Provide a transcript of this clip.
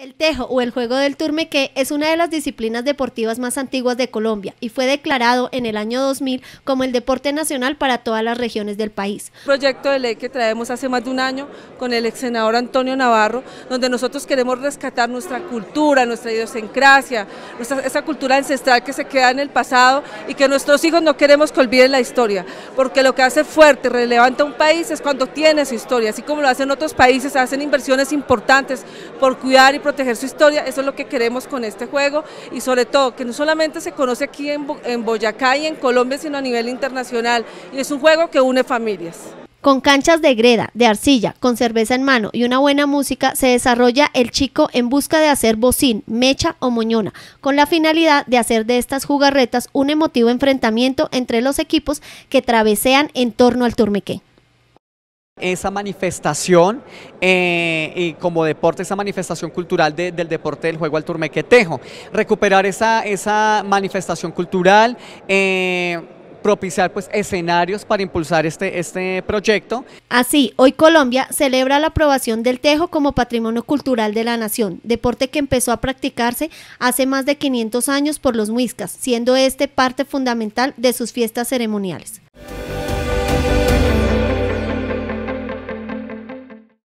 El tejo o el juego del turmeque es una de las disciplinas deportivas más antiguas de Colombia y fue declarado en el año 2000 como el deporte nacional para todas las regiones del país. Un proyecto de ley que traemos hace más de un año con el ex senador Antonio Navarro, donde nosotros queremos rescatar nuestra cultura, nuestra idiosincrasia, esa cultura ancestral que se queda en el pasado y que nuestros hijos no queremos que olviden la historia, porque lo que hace fuerte, relevante a un país es cuando tiene su historia, así como lo hacen otros países, hacen inversiones importantes por cuidar y proteger su historia, eso es lo que queremos con este juego y sobre todo que no solamente se conoce aquí en, Boyacá y en Colombia, sino a nivel internacional y es un juego que une familias. Con canchas de greda, de arcilla, con cerveza en mano y una buena música, se desarrolla el chico en busca de hacer bocín, mecha o moñona, con la finalidad de hacer de estas jugarretas un emotivo enfrentamiento entre los equipos que travesean en torno al turmequé. Esa manifestación eh, y como deporte, esa manifestación cultural del deporte del juego al tejo, recuperar esa, manifestación cultural. Eh, propiciar pues escenarios para impulsar este, este proyecto. Así, hoy Colombia celebra la aprobación del tejo como patrimonio cultural de la nación, deporte que empezó a practicarse hace más de 500 años por los muiscas, siendo este parte fundamental de sus fiestas ceremoniales.